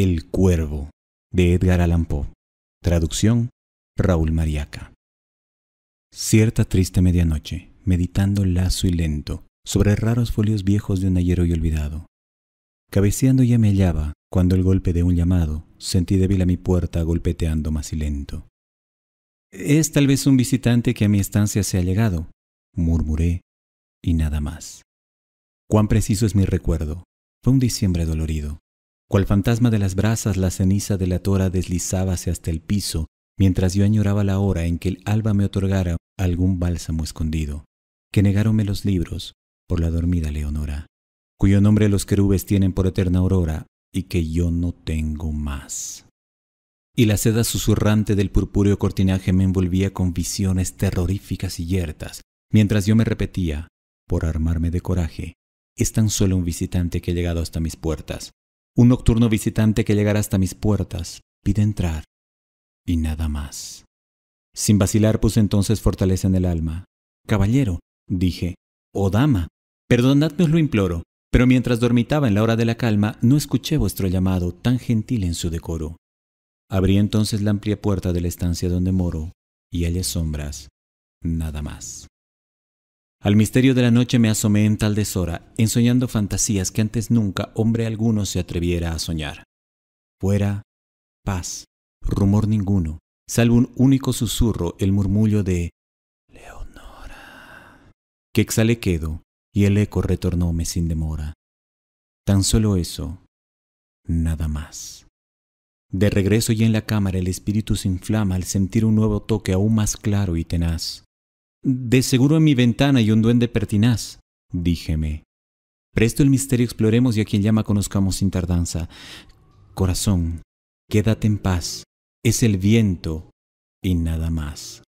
El Cuervo, de Edgar Allan Poe. Traducción, Raúl Mariaca. Cierta triste medianoche, meditando lazo y lento sobre raros folios viejos de un ayer hoy olvidado. Cabeceando ya me hallaba, cuando el golpe de un llamado sentí débil a mi puerta golpeteando más y lento. Es tal vez un visitante que a mi estancia se ha llegado, murmuré, y nada más. Cuán preciso es mi recuerdo. Fue un diciembre dolorido. Cual fantasma de las brasas, la ceniza de la tora deslizábase hasta el piso, mientras yo añoraba la hora en que el alba me otorgara algún bálsamo escondido, que negáronme los libros por la dormida Leonora, cuyo nombre los querubes tienen por eterna aurora y que yo no tengo más. Y la seda susurrante del purpúreo cortinaje me envolvía con visiones terroríficas y yertas, mientras yo me repetía, por armarme de coraje, es tan solo un visitante que ha llegado hasta mis puertas, un nocturno visitante que llegara hasta mis puertas, pide entrar y nada más. Sin vacilar puse entonces fortaleza en el alma. Caballero, dije, o oh dama, perdonadme os lo imploro, pero mientras dormitaba en la hora de la calma no escuché vuestro llamado tan gentil en su decoro. Abrí entonces la amplia puerta de la estancia donde moro y hallé sombras, nada más. Al misterio de la noche me asomé en tal deshora, ensoñando fantasías que antes nunca hombre alguno se atreviera a soñar. Fuera paz, rumor ninguno, salvo un único susurro, el murmullo de Leonora, que exhalé quedo, y el eco retornóme sin demora. Tan solo eso, nada más. De regreso y en la cámara el espíritu se inflama al sentir un nuevo toque aún más claro y tenaz. De seguro en mi ventana hay un duende pertinaz, díjeme. Presto el misterio exploremos y a quien llama conozcamos sin tardanza. Corazón, quédate en paz. Es el viento y nada más.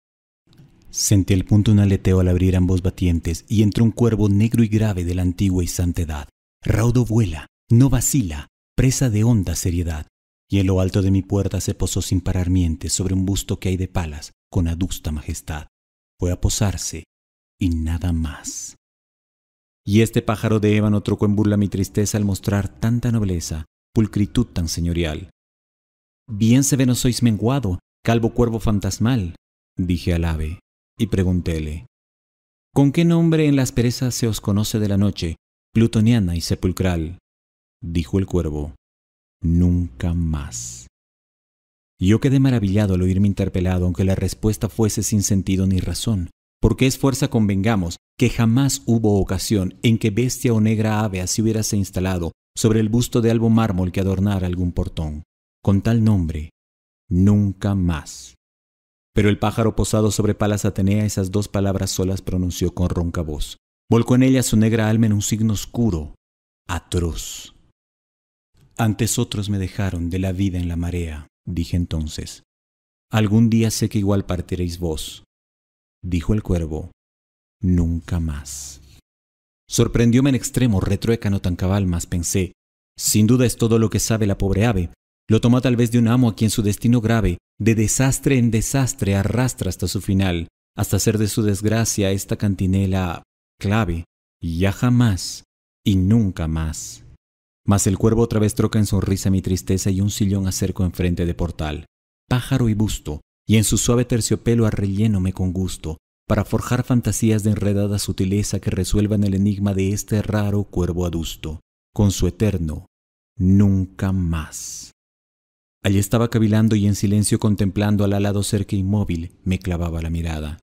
Sentí al punto un aleteo al abrir ambos batientes y entró un cuervo negro y grave de la antigua y santa edad. Raudo vuela, no vacila, presa de honda seriedad. Y en lo alto de mi puerta se posó sin parar mientes sobre un busto que hay de palas, con adusta majestad fue a posarse y nada más. Y este pájaro de ébano trocó en burla mi tristeza al mostrar tanta nobleza, pulcritud tan señorial. Bien se ve no sois menguado, calvo cuervo fantasmal, dije al ave, y preguntéle, ¿con qué nombre en las perezas se os conoce de la noche, plutoniana y sepulcral? Dijo el cuervo, nunca más yo quedé maravillado al oírme interpelado, aunque la respuesta fuese sin sentido ni razón, porque es fuerza convengamos que jamás hubo ocasión en que bestia o negra ave así hubiérase instalado sobre el busto de algo mármol que adornara algún portón, con tal nombre, nunca más. Pero el pájaro posado sobre palas Atenea esas dos palabras solas pronunció con ronca voz. Volcó en ella su negra alma en un signo oscuro, atroz. Antes otros me dejaron de la vida en la marea, dije entonces, algún día sé que igual partiréis vos. Dijo el cuervo, nunca más. Sorprendióme en extremo retruécano tan cabal, mas pensé, sin duda es todo lo que sabe la pobre ave. Lo toma tal vez de un amo a quien su destino grave, de desastre en desastre, arrastra hasta su final, hasta hacer de su desgracia esta cantinela clave, ya jamás y nunca más. Mas el cuervo otra vez troca en sonrisa mi tristeza y un sillón acerco enfrente de portal, pájaro y busto, y en su suave terciopelo arrellénome con gusto, para forjar fantasías de enredada sutileza que resuelvan el enigma de este raro cuervo adusto, con su eterno nunca más. Allí estaba cavilando y en silencio contemplando al alado cerca inmóvil me clavaba la mirada.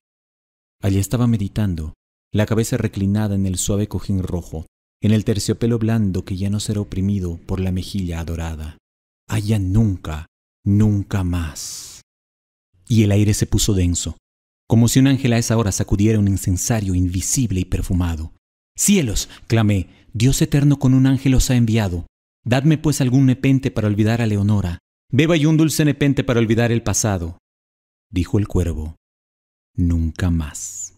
Allí estaba meditando, la cabeza reclinada en el suave cojín rojo, en el terciopelo blando que ya no será oprimido por la mejilla adorada. Allá nunca, nunca más. Y el aire se puso denso, como si un ángel a esa hora sacudiera un incensario invisible y perfumado. Cielos, clamé, Dios eterno con un ángel os ha enviado. Dadme pues algún nepente para olvidar a Leonora. Beba yo un dulce nepente para olvidar el pasado. Dijo el cuervo, nunca más.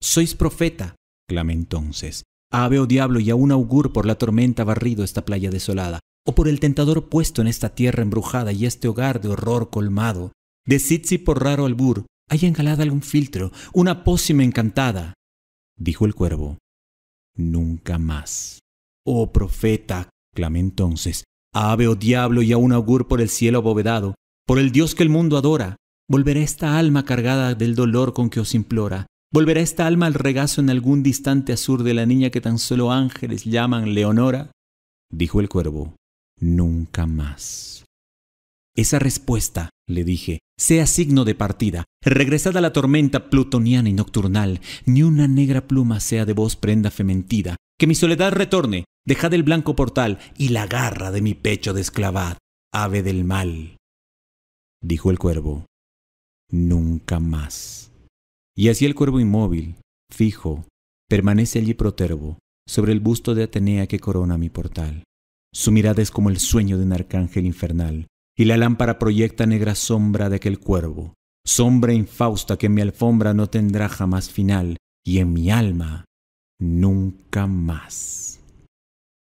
Sois profeta, clamé entonces. Ave o diablo y un augur por la tormenta barrido esta playa desolada, o por el tentador puesto en esta tierra embrujada y este hogar de horror colmado. Decid si por raro albur hay engalada algún filtro, una pócima encantada. Dijo el cuervo, nunca más. Oh profeta, clamé entonces, ave o diablo y un augur por el cielo abovedado, por el Dios que el mundo adora, volverá esta alma cargada del dolor con que os implora, ¿Volverá esta alma al regazo en algún distante azur de la niña que tan solo ángeles llaman Leonora? Dijo el cuervo, nunca más. Esa respuesta, le dije, sea signo de partida. Regresad a la tormenta plutoniana y nocturnal. Ni una negra pluma sea de vos prenda fementida. Que mi soledad retorne. Dejad el blanco portal y la garra de mi pecho desclavad. Ave del mal. Dijo el cuervo, nunca más. Y así el cuervo inmóvil, fijo, permanece allí protervo, sobre el busto de Atenea que corona mi portal. Su mirada es como el sueño de un arcángel infernal, y la lámpara proyecta negra sombra de aquel cuervo, sombra infausta que en mi alfombra no tendrá jamás final, y en mi alma nunca más.